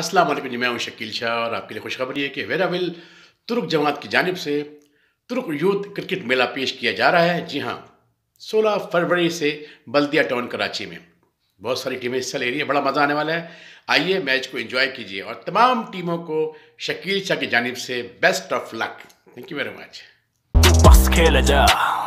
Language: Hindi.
अस्सलाम वालेकुम जी मैं हूं शकील शाह और आपके लिए खुशखबरी है कि वेराविल तुर्क जमात की जानब से तुर्क यूथ क्रिकेट मेला पेश किया जा रहा है जी हाँ 16 फरवरी से बल्दिया टाउन कराची में बहुत सारी टीमें हिस्सा ले रही है बड़ा मज़ा आने वाला है आइए मैच को एंजॉय कीजिए और तमाम टीमों को शकील शाह की जानब से best of luck thank you very much बस खेल जा